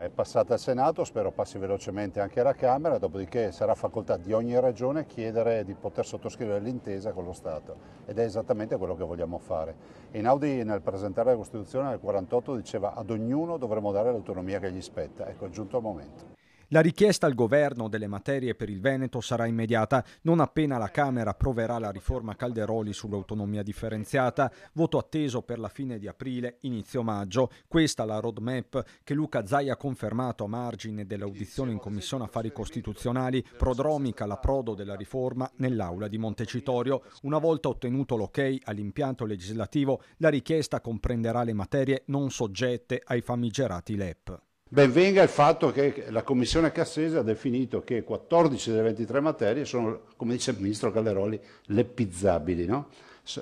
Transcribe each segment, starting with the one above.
È passata al Senato, spero passi velocemente anche alla Camera, dopodiché sarà facoltà di ogni regione chiedere di poter sottoscrivere l'intesa con lo Stato ed è esattamente quello che vogliamo fare. Einaudi nel presentare la Costituzione nel 1948 diceva ad ognuno dovremmo dare l'autonomia che gli spetta, ecco è giunto il momento. La richiesta al governo delle materie per il Veneto sarà immediata, non appena la Camera approverà la riforma Calderoli sull'autonomia differenziata, voto atteso per la fine di aprile, inizio maggio. Questa la roadmap che Luca Zai ha confermato a margine dell'audizione in Commissione Affari Costituzionali, prodromica l'approdo della riforma nell'aula di Montecitorio. Una volta ottenuto l'ok all'impianto legislativo, la richiesta comprenderà le materie non soggette ai famigerati LEP. Ben venga il fatto che la Commissione Cassese ha definito che 14 delle 23 materie sono, come dice il Ministro Calderoli, leppizzabili, no?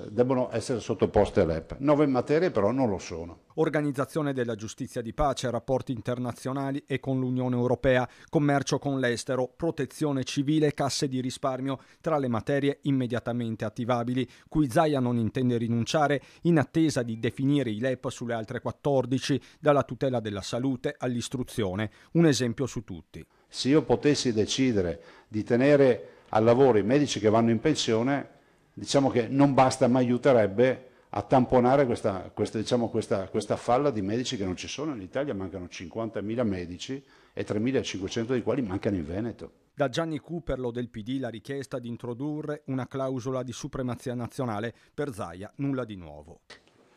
debbono essere sottoposte all'EP. Nove materie però non lo sono. Organizzazione della giustizia di pace, rapporti internazionali e con l'Unione Europea, commercio con l'estero, protezione civile, casse di risparmio, tra le materie immediatamente attivabili, cui Zaia non intende rinunciare in attesa di definire i LEP sulle altre 14, dalla tutela della salute all'istruzione, un esempio su tutti. Se io potessi decidere di tenere al lavoro i medici che vanno in pensione, diciamo che non basta ma aiuterebbe a tamponare questa, questa, diciamo questa, questa, falla di medici che non ci sono in Italia, mancano 50.000 medici e 3.500 di quali mancano in Veneto. Da Gianni Cuperlo del PD la richiesta di introdurre una clausola di supremazia nazionale, per Zaia nulla di nuovo.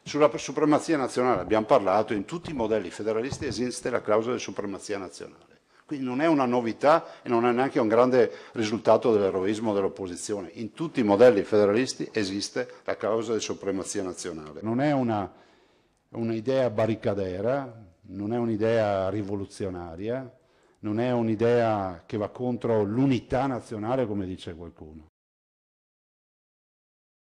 Sulla supremazia nazionale abbiamo parlato, in tutti i modelli federalisti esiste la clausola di supremazia nazionale. Quindi non è una novità e non è neanche un grande risultato dell'eroismo dell'opposizione. In tutti i modelli federalisti esiste la causa di supremazia nazionale. Non è un'idea barricadera, non è un'idea rivoluzionaria, non è un'idea che va contro l'unità nazionale come dice qualcuno.